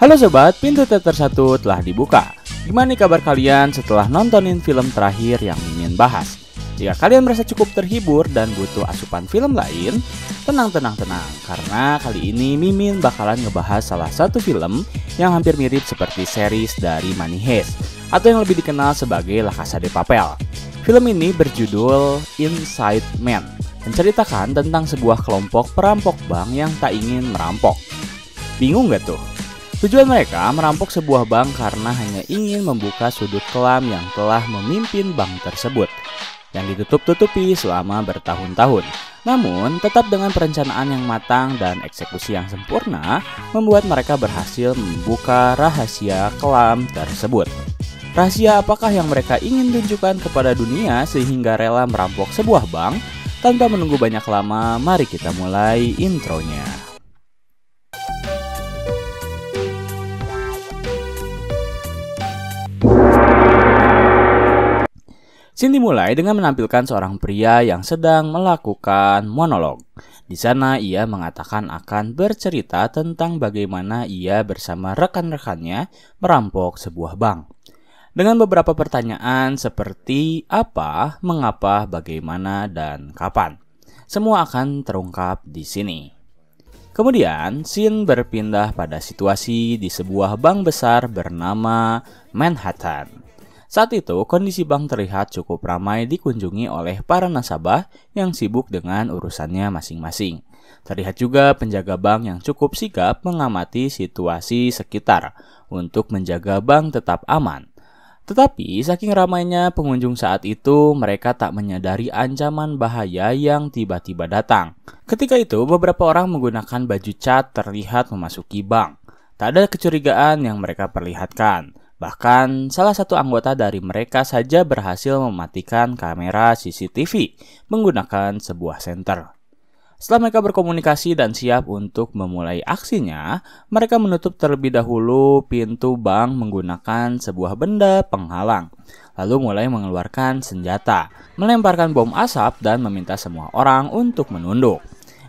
Halo sobat, pintu teater 1 telah dibuka. Gimana nih kabar kalian setelah nontonin film terakhir yang Mimin bahas? Jika kalian merasa cukup terhibur dan butuh asupan film lain, tenang tenang tenang karena kali ini Mimin bakalan ngebahas salah satu film yang hampir mirip seperti series dari Money Heist atau yang lebih dikenal sebagai La Casa de Papel. Film ini berjudul Inside Man, menceritakan tentang sebuah kelompok perampok bank yang tak ingin merampok. Bingung gak tuh? Tujuan mereka merampok sebuah bank karena hanya ingin membuka sudut kelam yang telah memimpin bank tersebut yang ditutup-tutupi selama bertahun-tahun. Namun, tetap dengan perencanaan yang matang dan eksekusi yang sempurna, membuat mereka berhasil membuka rahasia kelam tersebut. Rahasia apakah yang mereka ingin tunjukkan kepada dunia sehingga rela merampok sebuah bank? Tanpa menunggu banyak lama, mari kita mulai intronya. Scene dimulai dengan menampilkan seorang pria yang sedang melakukan monolog. Di sana ia mengatakan akan bercerita tentang bagaimana ia bersama rekan-rekannya merampok sebuah bank. Dengan beberapa pertanyaan seperti apa, mengapa, bagaimana, dan kapan. Semua akan terungkap di sini. Kemudian, Sin berpindah pada situasi di sebuah bank besar bernama Manhattan. Saat itu, kondisi bank terlihat cukup ramai dikunjungi oleh para nasabah yang sibuk dengan urusannya masing-masing. Terlihat juga penjaga bank yang cukup sigap mengamati situasi sekitar untuk menjaga bank tetap aman. Tetapi, saking ramainya pengunjung saat itu, mereka tak menyadari ancaman bahaya yang tiba-tiba datang. Ketika itu, beberapa orang menggunakan baju cat terlihat memasuki bank. Tak ada kecurigaan yang mereka perlihatkan. Bahkan, salah satu anggota dari mereka saja berhasil mematikan kamera CCTV menggunakan sebuah senter. Setelah mereka berkomunikasi dan siap untuk memulai aksinya, mereka menutup terlebih dahulu pintu bank menggunakan sebuah benda penghalang. Lalu mulai mengeluarkan senjata, melemparkan bom asap dan meminta semua orang untuk menunduk.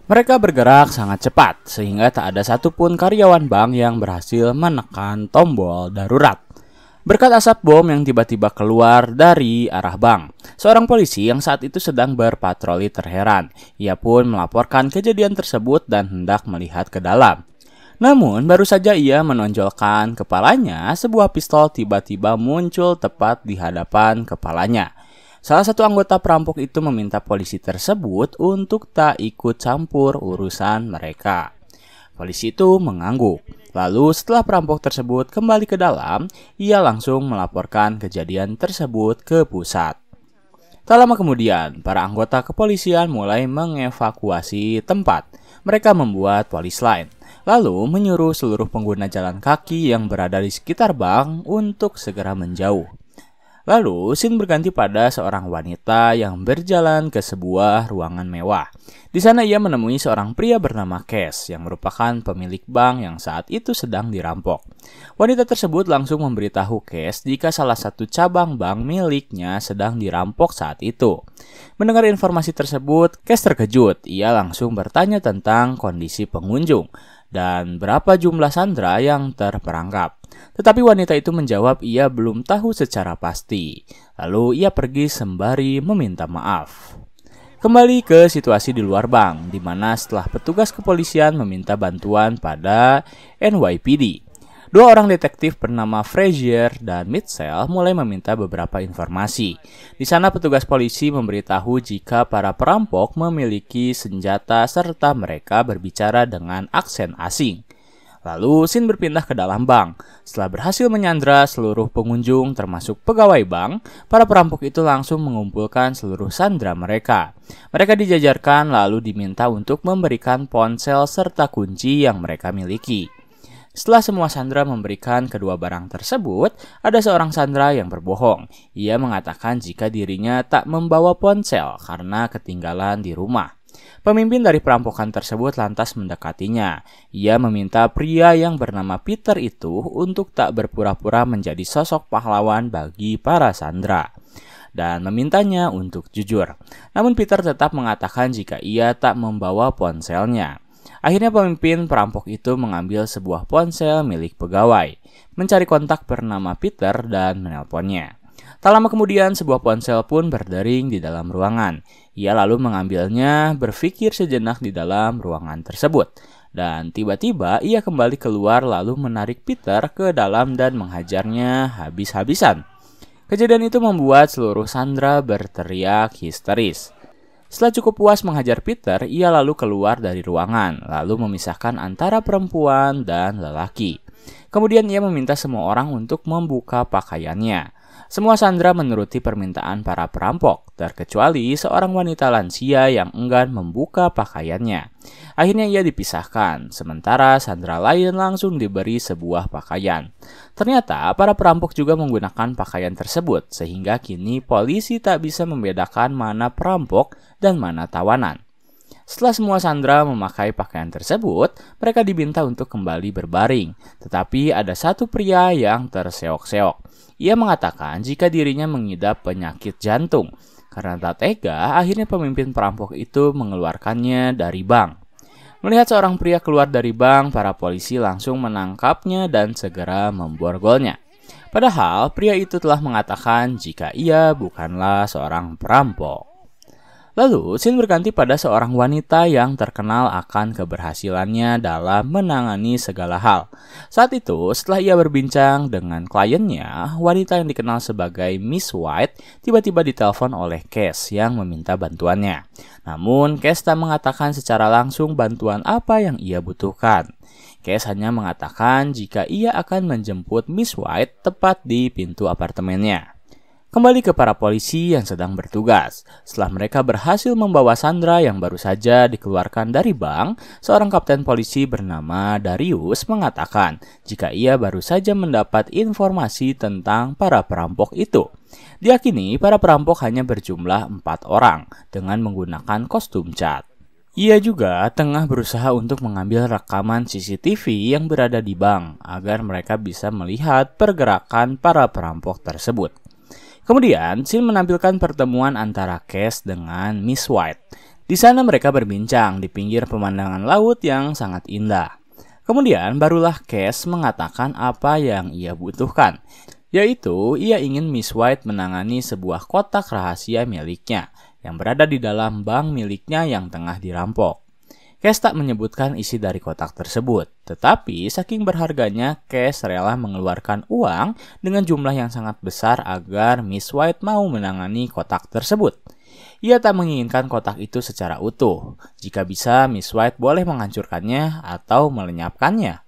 Mereka bergerak sangat cepat sehingga tak ada satupun karyawan bank yang berhasil menekan tombol darurat berkat asap bom yang tiba-tiba keluar dari arah bank. Seorang polisi yang saat itu sedang berpatroli terheran. Ia pun melaporkan kejadian tersebut dan hendak melihat ke dalam. Namun, baru saja ia menonjolkan kepalanya, sebuah pistol tiba-tiba muncul tepat di hadapan kepalanya. Salah satu anggota perampok itu meminta polisi tersebut untuk tak ikut campur urusan mereka. Polisi itu mengangguk. Lalu setelah perampok tersebut kembali ke dalam, ia langsung melaporkan kejadian tersebut ke pusat. Tak lama kemudian, para anggota kepolisian mulai mengevakuasi tempat. Mereka membuat polis lain, lalu menyuruh seluruh pengguna jalan kaki yang berada di sekitar bank untuk segera menjauh. Lalu, scene berganti pada seorang wanita yang berjalan ke sebuah ruangan mewah. Di sana ia menemui seorang pria bernama Kes yang merupakan pemilik bank yang saat itu sedang dirampok. Wanita tersebut langsung memberitahu Kes jika salah satu cabang bank miliknya sedang dirampok saat itu. Mendengar informasi tersebut, Kes terkejut. Ia langsung bertanya tentang kondisi pengunjung dan berapa jumlah sandera yang terperangkap. Tetapi wanita itu menjawab ia belum tahu secara pasti. Lalu ia pergi sembari meminta maaf. Kembali ke situasi di luar bank, di mana setelah petugas kepolisian meminta bantuan pada NYPD, Dua orang detektif bernama Frazier dan Mitchell mulai meminta beberapa informasi. Di sana petugas polisi memberitahu jika para perampok memiliki senjata serta mereka berbicara dengan aksen asing. Lalu Sin berpindah ke dalam bank. Setelah berhasil menyandra seluruh pengunjung termasuk pegawai bank, para perampok itu langsung mengumpulkan seluruh sandra mereka. Mereka dijajarkan lalu diminta untuk memberikan ponsel serta kunci yang mereka miliki. Setelah semua Sandra memberikan kedua barang tersebut, ada seorang Sandra yang berbohong. Ia mengatakan jika dirinya tak membawa ponsel karena ketinggalan di rumah. Pemimpin dari perampokan tersebut lantas mendekatinya. Ia meminta pria yang bernama Peter itu untuk tak berpura-pura menjadi sosok pahlawan bagi para Sandra dan memintanya untuk jujur. Namun Peter tetap mengatakan jika ia tak membawa ponselnya. Akhirnya pemimpin perampok itu mengambil sebuah ponsel milik pegawai, mencari kontak bernama Peter dan menelponnya. Tak lama kemudian sebuah ponsel pun berdering di dalam ruangan. Ia lalu mengambilnya berpikir sejenak di dalam ruangan tersebut. Dan tiba-tiba ia kembali keluar lalu menarik Peter ke dalam dan menghajarnya habis-habisan. Kejadian itu membuat seluruh Sandra berteriak histeris. Setelah cukup puas menghajar Peter, ia lalu keluar dari ruangan, lalu memisahkan antara perempuan dan lelaki. Kemudian ia meminta semua orang untuk membuka pakaiannya. Semua Sandra menuruti permintaan para perampok, terkecuali seorang wanita lansia yang enggan membuka pakaiannya. Akhirnya ia dipisahkan, sementara Sandra lain langsung diberi sebuah pakaian. Ternyata para perampok juga menggunakan pakaian tersebut, sehingga kini polisi tak bisa membedakan mana perampok dan mana tawanan. Setelah semua sandera memakai pakaian tersebut, mereka diminta untuk kembali berbaring. Tetapi ada satu pria yang terseok-seok. Ia mengatakan jika dirinya mengidap penyakit jantung. Karena tak tega, akhirnya pemimpin perampok itu mengeluarkannya dari bank. Melihat seorang pria keluar dari bank, para polisi langsung menangkapnya dan segera memborgolnya. Padahal pria itu telah mengatakan jika ia bukanlah seorang perampok. Lalu, Sin berganti pada seorang wanita yang terkenal akan keberhasilannya dalam menangani segala hal. Saat itu, setelah ia berbincang dengan kliennya, wanita yang dikenal sebagai Miss White tiba-tiba ditelepon oleh Cass yang meminta bantuannya. Namun, Cass tak mengatakan secara langsung bantuan apa yang ia butuhkan. Cass hanya mengatakan jika ia akan menjemput Miss White tepat di pintu apartemennya kembali ke para polisi yang sedang bertugas. Setelah mereka berhasil membawa Sandra yang baru saja dikeluarkan dari bank, seorang kapten polisi bernama Darius mengatakan jika ia baru saja mendapat informasi tentang para perampok itu. Diakini para perampok hanya berjumlah empat orang dengan menggunakan kostum cat. Ia juga tengah berusaha untuk mengambil rekaman CCTV yang berada di bank agar mereka bisa melihat pergerakan para perampok tersebut. Kemudian, Sin menampilkan pertemuan antara Cass dengan Miss White. Di sana mereka berbincang di pinggir pemandangan laut yang sangat indah. Kemudian barulah Cass mengatakan apa yang ia butuhkan, yaitu ia ingin Miss White menangani sebuah kotak rahasia miliknya yang berada di dalam bank miliknya yang tengah dirampok. Cash tak menyebutkan isi dari kotak tersebut, tetapi saking berharganya, Cash rela mengeluarkan uang dengan jumlah yang sangat besar agar Miss White mau menangani kotak tersebut. Ia tak menginginkan kotak itu secara utuh. Jika bisa, Miss White boleh menghancurkannya atau melenyapkannya.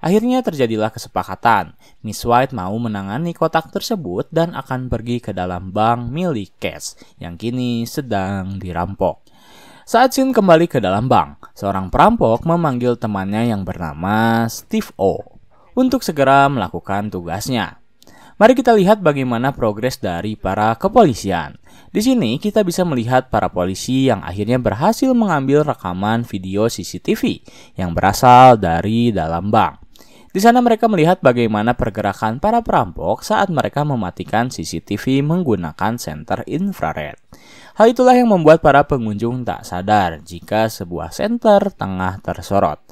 Akhirnya terjadilah kesepakatan. Miss White mau menangani kotak tersebut dan akan pergi ke dalam bank milik Cash yang kini sedang dirampok. Saat Jin kembali ke dalam bank, seorang perampok memanggil temannya yang bernama Steve O untuk segera melakukan tugasnya. Mari kita lihat bagaimana progres dari para kepolisian. Di sini kita bisa melihat para polisi yang akhirnya berhasil mengambil rekaman video CCTV yang berasal dari dalam bank. Di sana mereka melihat bagaimana pergerakan para perampok saat mereka mematikan CCTV menggunakan senter infrared. Hal itulah yang membuat para pengunjung tak sadar jika sebuah senter tengah tersorot.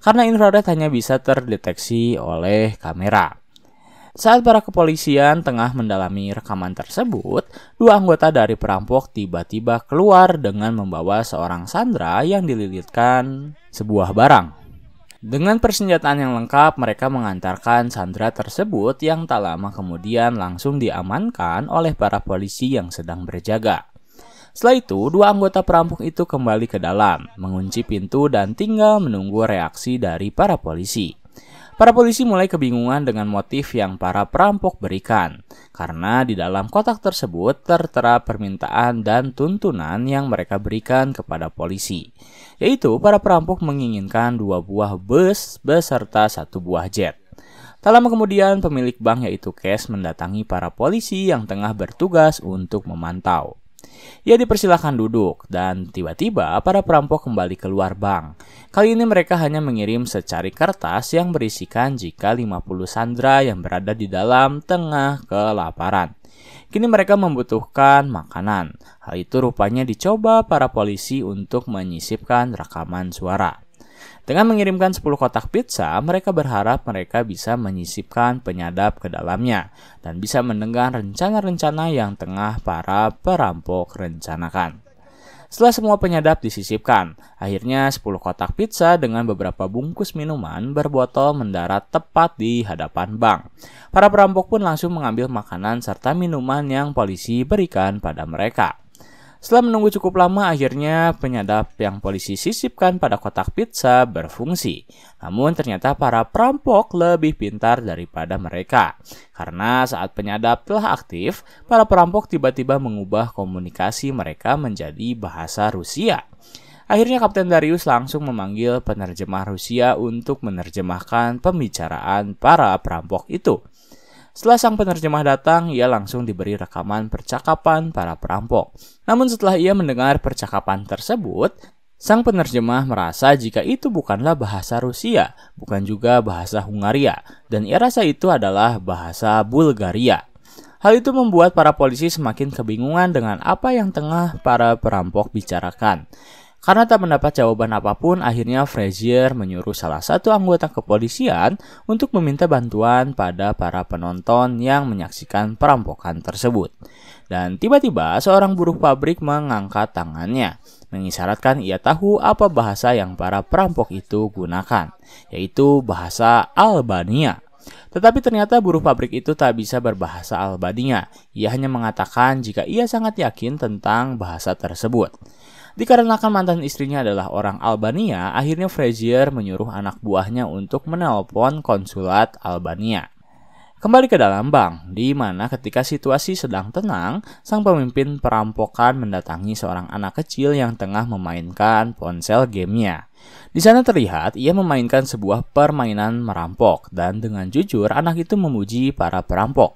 Karena infrared hanya bisa terdeteksi oleh kamera. Saat para kepolisian tengah mendalami rekaman tersebut, dua anggota dari perampok tiba-tiba keluar dengan membawa seorang sandra yang dililitkan sebuah barang. Dengan persenjataan yang lengkap, mereka mengantarkan sandra tersebut yang tak lama kemudian langsung diamankan oleh para polisi yang sedang berjaga. Setelah itu, dua anggota perampok itu kembali ke dalam, mengunci pintu dan tinggal menunggu reaksi dari para polisi. Para polisi mulai kebingungan dengan motif yang para perampok berikan, karena di dalam kotak tersebut tertera permintaan dan tuntunan yang mereka berikan kepada polisi, yaitu para perampok menginginkan dua buah bus beserta satu buah jet. Tak lama kemudian, pemilik bank yaitu Cash mendatangi para polisi yang tengah bertugas untuk memantau. Ia ya, dipersilahkan duduk, dan tiba-tiba para perampok kembali keluar bank. Kali ini mereka hanya mengirim secari kertas yang berisikan jika 50 sandera yang berada di dalam tengah kelaparan. Kini mereka membutuhkan makanan. Hal itu rupanya dicoba para polisi untuk menyisipkan rekaman suara. Dengan mengirimkan 10 kotak pizza, mereka berharap mereka bisa menyisipkan penyadap ke dalamnya dan bisa mendengar rencana-rencana yang tengah para perampok rencanakan. Setelah semua penyadap disisipkan, akhirnya 10 kotak pizza dengan beberapa bungkus minuman berbotol mendarat tepat di hadapan bank. Para perampok pun langsung mengambil makanan serta minuman yang polisi berikan pada mereka. Setelah menunggu cukup lama, akhirnya penyadap yang polisi sisipkan pada kotak pizza berfungsi. Namun ternyata para perampok lebih pintar daripada mereka. Karena saat penyadap telah aktif, para perampok tiba-tiba mengubah komunikasi mereka menjadi bahasa Rusia. Akhirnya Kapten Darius langsung memanggil penerjemah Rusia untuk menerjemahkan pembicaraan para perampok itu. Setelah sang penerjemah datang, ia langsung diberi rekaman percakapan para perampok. Namun setelah ia mendengar percakapan tersebut, sang penerjemah merasa jika itu bukanlah bahasa Rusia, bukan juga bahasa Hungaria, dan ia rasa itu adalah bahasa Bulgaria. Hal itu membuat para polisi semakin kebingungan dengan apa yang tengah para perampok bicarakan. Karena tak mendapat jawaban apapun, akhirnya Frazier menyuruh salah satu anggota kepolisian untuk meminta bantuan pada para penonton yang menyaksikan perampokan tersebut. Dan tiba-tiba seorang buruh pabrik mengangkat tangannya, mengisyaratkan ia tahu apa bahasa yang para perampok itu gunakan, yaitu bahasa Albania. Tetapi ternyata buruh pabrik itu tak bisa berbahasa Albania. Ia hanya mengatakan jika ia sangat yakin tentang bahasa tersebut. Dikarenakan mantan istrinya adalah orang Albania, akhirnya Frazier menyuruh anak buahnya untuk menelpon konsulat Albania. Kembali ke dalam bank, di mana ketika situasi sedang tenang, sang pemimpin perampokan mendatangi seorang anak kecil yang tengah memainkan ponsel gamenya. Di sana terlihat ia memainkan sebuah permainan merampok dan dengan jujur anak itu memuji para perampok.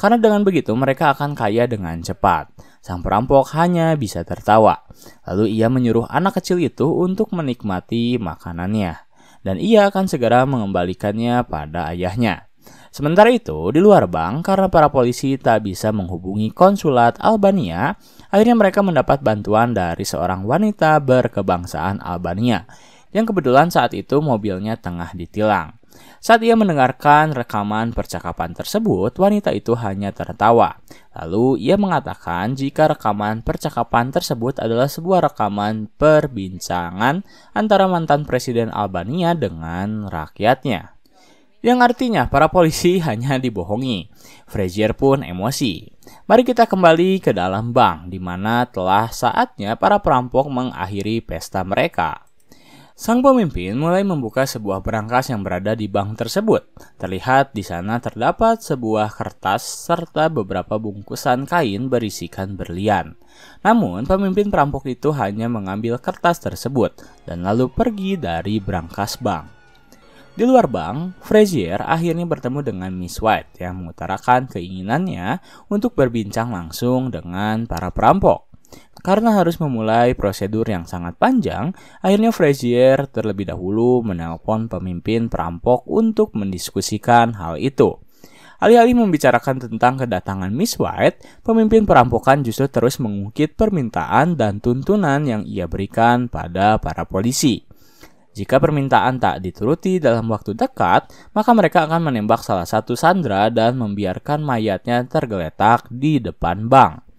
Karena dengan begitu mereka akan kaya dengan cepat. Sang perampok hanya bisa tertawa. Lalu ia menyuruh anak kecil itu untuk menikmati makanannya. Dan ia akan segera mengembalikannya pada ayahnya. Sementara itu, di luar bank, karena para polisi tak bisa menghubungi konsulat Albania, akhirnya mereka mendapat bantuan dari seorang wanita berkebangsaan Albania, yang kebetulan saat itu mobilnya tengah ditilang. Saat ia mendengarkan rekaman percakapan tersebut, wanita itu hanya tertawa. Lalu ia mengatakan jika rekaman percakapan tersebut adalah sebuah rekaman perbincangan antara mantan presiden Albania dengan rakyatnya. Yang artinya para polisi hanya dibohongi. Frazier pun emosi. Mari kita kembali ke dalam bank di mana telah saatnya para perampok mengakhiri pesta mereka. Sang pemimpin mulai membuka sebuah berangkas yang berada di bank tersebut. Terlihat di sana terdapat sebuah kertas serta beberapa bungkusan kain berisikan berlian. Namun, pemimpin perampok itu hanya mengambil kertas tersebut dan lalu pergi dari berangkas bank. Di luar bank, Frazier akhirnya bertemu dengan Miss White yang mengutarakan keinginannya untuk berbincang langsung dengan para perampok. Karena harus memulai prosedur yang sangat panjang, akhirnya Frazier terlebih dahulu menelpon pemimpin perampok untuk mendiskusikan hal itu. Alih-alih membicarakan tentang kedatangan Miss White, pemimpin perampokan justru terus mengungkit permintaan dan tuntunan yang ia berikan pada para polisi. Jika permintaan tak dituruti dalam waktu dekat, maka mereka akan menembak salah satu Sandra dan membiarkan mayatnya tergeletak di depan bank.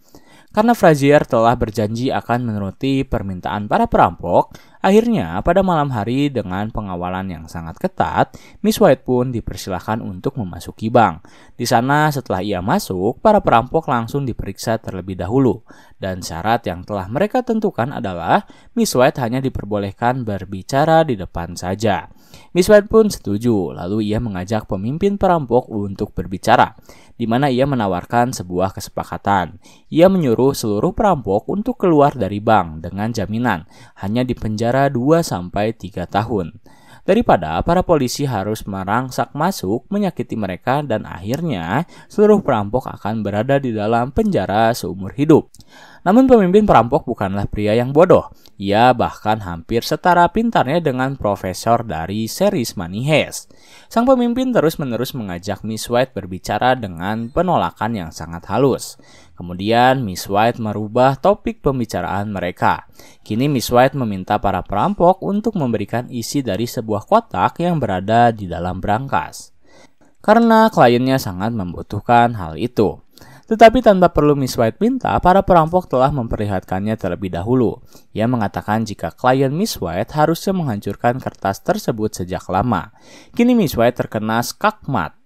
Karena Frazier telah berjanji akan menuruti permintaan para perampok, akhirnya pada malam hari dengan pengawalan yang sangat ketat, Miss White pun dipersilahkan untuk memasuki bank. Di sana setelah ia masuk, para perampok langsung diperiksa terlebih dahulu. Dan syarat yang telah mereka tentukan adalah Miss White hanya diperbolehkan berbicara di depan saja. Miss White pun setuju, lalu ia mengajak pemimpin perampok untuk berbicara, di mana ia menawarkan sebuah kesepakatan. Ia menyuruh seluruh perampok untuk keluar dari bank dengan jaminan, hanya dipenjara 2-3 tahun daripada para polisi harus merangsak masuk, menyakiti mereka, dan akhirnya seluruh perampok akan berada di dalam penjara seumur hidup. Namun pemimpin perampok bukanlah pria yang bodoh. Ia bahkan hampir setara pintarnya dengan profesor dari series Money Heist. Sang pemimpin terus-menerus mengajak Miss White berbicara dengan penolakan yang sangat halus. Kemudian Miss White merubah topik pembicaraan mereka. Kini Miss White meminta para perampok untuk memberikan isi dari sebuah kotak yang berada di dalam brankas. Karena kliennya sangat membutuhkan hal itu. Tetapi tanpa perlu Miss White minta, para perampok telah memperlihatkannya terlebih dahulu. Ia mengatakan jika klien Miss White harusnya menghancurkan kertas tersebut sejak lama. Kini Miss White terkena skakmat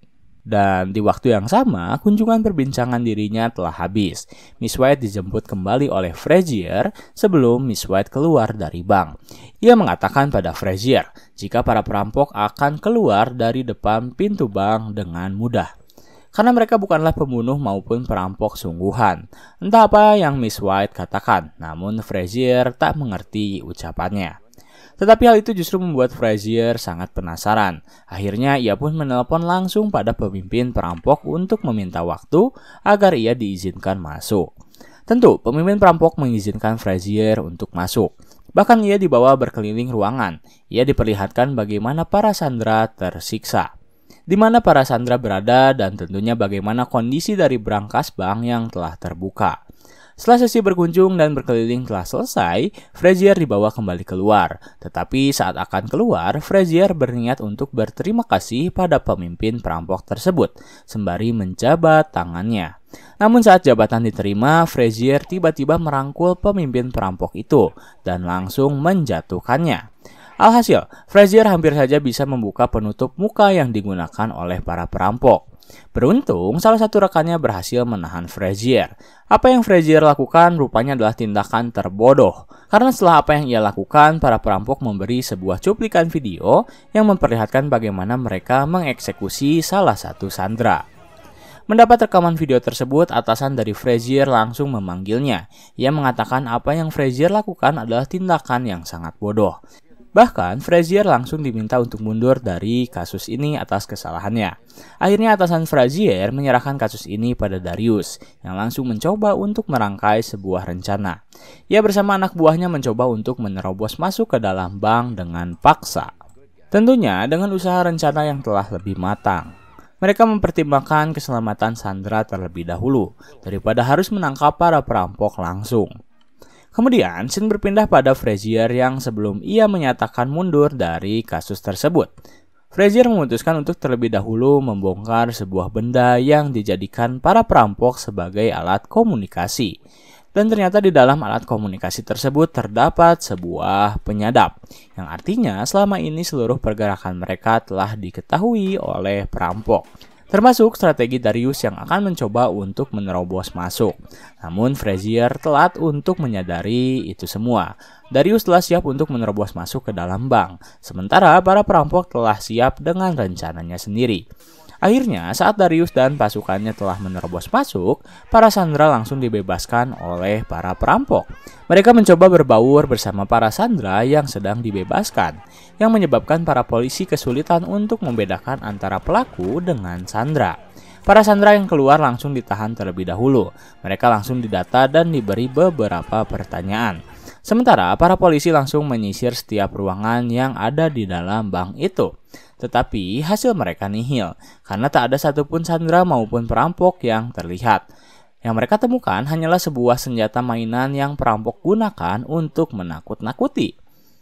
dan di waktu yang sama, kunjungan perbincangan dirinya telah habis. Miss White dijemput kembali oleh Frazier sebelum Miss White keluar dari bank. Ia mengatakan pada Frazier jika para perampok akan keluar dari depan pintu bank dengan mudah. Karena mereka bukanlah pembunuh maupun perampok sungguhan. Entah apa yang Miss White katakan, namun Frazier tak mengerti ucapannya. Tetapi hal itu justru membuat Frazier sangat penasaran. Akhirnya ia pun menelpon langsung pada pemimpin perampok untuk meminta waktu agar ia diizinkan masuk. Tentu, pemimpin perampok mengizinkan Frazier untuk masuk. Bahkan ia dibawa berkeliling ruangan. Ia diperlihatkan bagaimana para sandera tersiksa di mana para sandera berada dan tentunya bagaimana kondisi dari berangkas bank yang telah terbuka. Setelah sesi berkunjung dan berkeliling telah selesai, Frazier dibawa kembali keluar. Tetapi saat akan keluar, Frazier berniat untuk berterima kasih pada pemimpin perampok tersebut, sembari menjabat tangannya. Namun saat jabatan diterima, Frazier tiba-tiba merangkul pemimpin perampok itu dan langsung menjatuhkannya. Alhasil, Frazier hampir saja bisa membuka penutup muka yang digunakan oleh para perampok. Beruntung, salah satu rekannya berhasil menahan Frazier. Apa yang Frazier lakukan rupanya adalah tindakan terbodoh. Karena setelah apa yang ia lakukan, para perampok memberi sebuah cuplikan video yang memperlihatkan bagaimana mereka mengeksekusi salah satu Sandra. Mendapat rekaman video tersebut, atasan dari Frazier langsung memanggilnya. Ia mengatakan apa yang Frazier lakukan adalah tindakan yang sangat bodoh. Bahkan, Frazier langsung diminta untuk mundur dari kasus ini atas kesalahannya. Akhirnya atasan Frazier menyerahkan kasus ini pada Darius, yang langsung mencoba untuk merangkai sebuah rencana. Ia bersama anak buahnya mencoba untuk menerobos masuk ke dalam bank dengan paksa. Tentunya dengan usaha rencana yang telah lebih matang. Mereka mempertimbangkan keselamatan Sandra terlebih dahulu, daripada harus menangkap para perampok langsung. Kemudian, Sin berpindah pada Frazier yang sebelum ia menyatakan mundur dari kasus tersebut. Frazier memutuskan untuk terlebih dahulu membongkar sebuah benda yang dijadikan para perampok sebagai alat komunikasi. Dan ternyata di dalam alat komunikasi tersebut terdapat sebuah penyadap, yang artinya selama ini seluruh pergerakan mereka telah diketahui oleh perampok termasuk strategi Darius yang akan mencoba untuk menerobos masuk. Namun Frazier telat untuk menyadari itu semua. Darius telah siap untuk menerobos masuk ke dalam bank, sementara para perampok telah siap dengan rencananya sendiri. Akhirnya, saat Darius dan pasukannya telah menerobos masuk, para sandera langsung dibebaskan oleh para perampok. Mereka mencoba berbaur bersama para sandera yang sedang dibebaskan, yang menyebabkan para polisi kesulitan untuk membedakan antara pelaku dengan sandera. Para sandera yang keluar langsung ditahan terlebih dahulu. Mereka langsung didata dan diberi beberapa pertanyaan. Sementara para polisi langsung menyisir setiap ruangan yang ada di dalam bank itu. Tetapi hasil mereka nihil, karena tak ada satupun sandera maupun perampok yang terlihat. Yang mereka temukan hanyalah sebuah senjata mainan yang perampok gunakan untuk menakut-nakuti.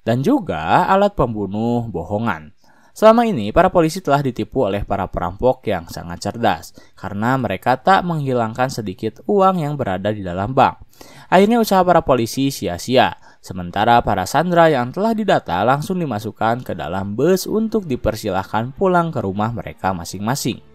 Dan juga alat pembunuh bohongan. Selama ini, para polisi telah ditipu oleh para perampok yang sangat cerdas karena mereka tak menghilangkan sedikit uang yang berada di dalam bank. Akhirnya, usaha para polisi sia-sia. Sementara para sandera yang telah didata langsung dimasukkan ke dalam bus untuk dipersilahkan pulang ke rumah mereka masing-masing.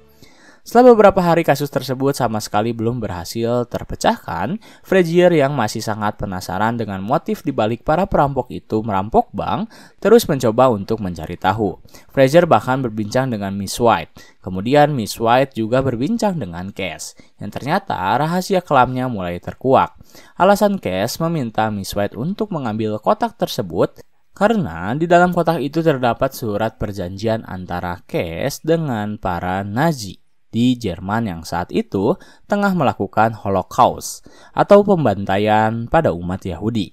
Setelah beberapa hari kasus tersebut sama sekali belum berhasil terpecahkan, Frazier yang masih sangat penasaran dengan motif dibalik para perampok itu merampok bank, terus mencoba untuk mencari tahu. Frazier bahkan berbincang dengan Miss White. Kemudian Miss White juga berbincang dengan Cass, yang ternyata rahasia kelamnya mulai terkuak. Alasan Cass meminta Miss White untuk mengambil kotak tersebut karena di dalam kotak itu terdapat surat perjanjian antara Cass dengan para Nazi di Jerman yang saat itu tengah melakukan Holocaust atau pembantaian pada umat Yahudi.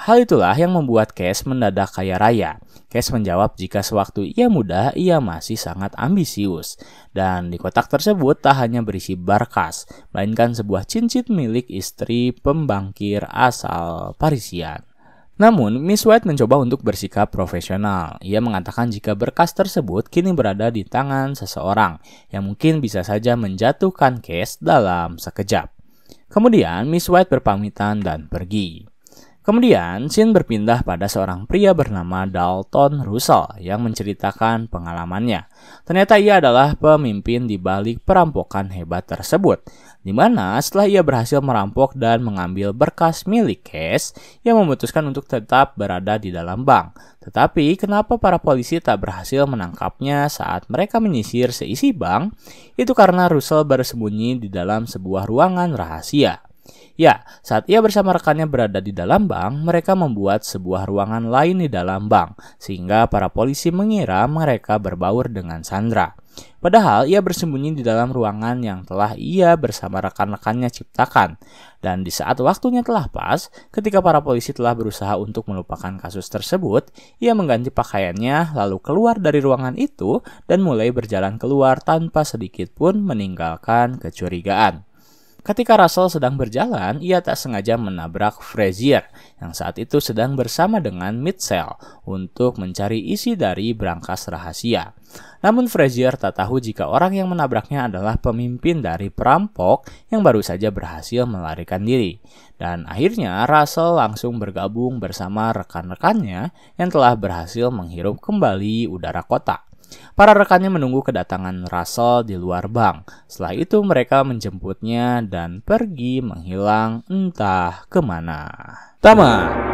Hal itulah yang membuat Kes mendadak kaya raya. Kes menjawab jika sewaktu ia muda, ia masih sangat ambisius. Dan di kotak tersebut tak hanya berisi barkas, melainkan sebuah cincin milik istri pembangkir asal Parisian. Namun, Miss White mencoba untuk bersikap profesional. Ia mengatakan jika berkas tersebut kini berada di tangan seseorang yang mungkin bisa saja menjatuhkan case dalam sekejap. Kemudian, Miss White berpamitan dan pergi. Kemudian, Shin berpindah pada seorang pria bernama Dalton Russell yang menceritakan pengalamannya. Ternyata ia adalah pemimpin di balik perampokan hebat tersebut, di mana setelah ia berhasil merampok dan mengambil berkas milik Cash, ia memutuskan untuk tetap berada di dalam bank. Tetapi, kenapa para polisi tak berhasil menangkapnya saat mereka menyisir seisi bank? Itu karena Russell bersembunyi di dalam sebuah ruangan rahasia. Ya, saat ia bersama rekannya berada di dalam bank, mereka membuat sebuah ruangan lain di dalam bank, sehingga para polisi mengira mereka berbaur dengan Sandra. Padahal ia bersembunyi di dalam ruangan yang telah ia bersama rekan-rekannya ciptakan. Dan di saat waktunya telah pas, ketika para polisi telah berusaha untuk melupakan kasus tersebut, ia mengganti pakaiannya lalu keluar dari ruangan itu dan mulai berjalan keluar tanpa sedikit pun meninggalkan kecurigaan. Ketika Russell sedang berjalan, ia tak sengaja menabrak Frazier yang saat itu sedang bersama dengan Mitchell untuk mencari isi dari brankas rahasia. Namun Frazier tak tahu jika orang yang menabraknya adalah pemimpin dari perampok yang baru saja berhasil melarikan diri. Dan akhirnya Russell langsung bergabung bersama rekan-rekannya yang telah berhasil menghirup kembali udara kota. Para rekannya menunggu kedatangan Russell di luar bank. Setelah itu mereka menjemputnya dan pergi menghilang entah kemana. Tamat.